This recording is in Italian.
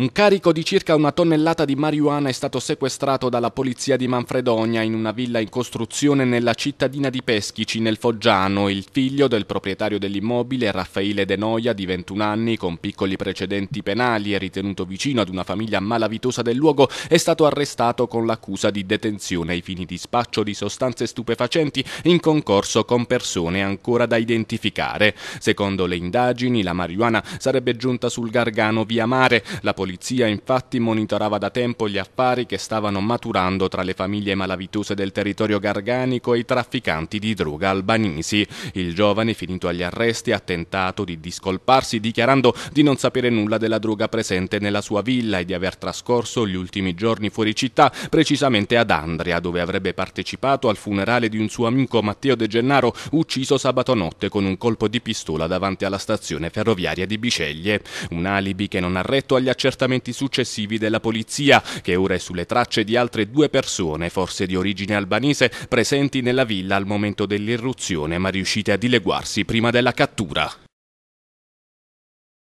Un carico di circa una tonnellata di marijuana è stato sequestrato dalla polizia di Manfredonia in una villa in costruzione nella cittadina di Peschici, nel Foggiano. Il figlio del proprietario dell'immobile, Raffaele De Noia, di 21 anni, con piccoli precedenti penali e ritenuto vicino ad una famiglia malavitosa del luogo, è stato arrestato con l'accusa di detenzione ai fini di spaccio di sostanze stupefacenti in concorso con persone ancora da identificare. Secondo le indagini, la marijuana sarebbe giunta sul Gargano via mare. La polizia polizia infatti monitorava da tempo gli affari che stavano maturando tra le famiglie malavitose del territorio garganico e i trafficanti di droga albanesi. Il giovane, finito agli arresti, ha tentato di discolparsi dichiarando di non sapere nulla della droga presente nella sua villa e di aver trascorso gli ultimi giorni fuori città, precisamente ad Andria, dove avrebbe partecipato al funerale di un suo amico Matteo De Gennaro, ucciso sabato notte con un colpo di pistola davanti alla stazione ferroviaria di Biceglie. Un alibi che non ha retto agli accertamenti accertamenti successivi della polizia, che ora è sulle tracce di altre due persone, forse di origine albanese, presenti nella villa al momento dell'irruzione, ma riuscite a dileguarsi prima della cattura.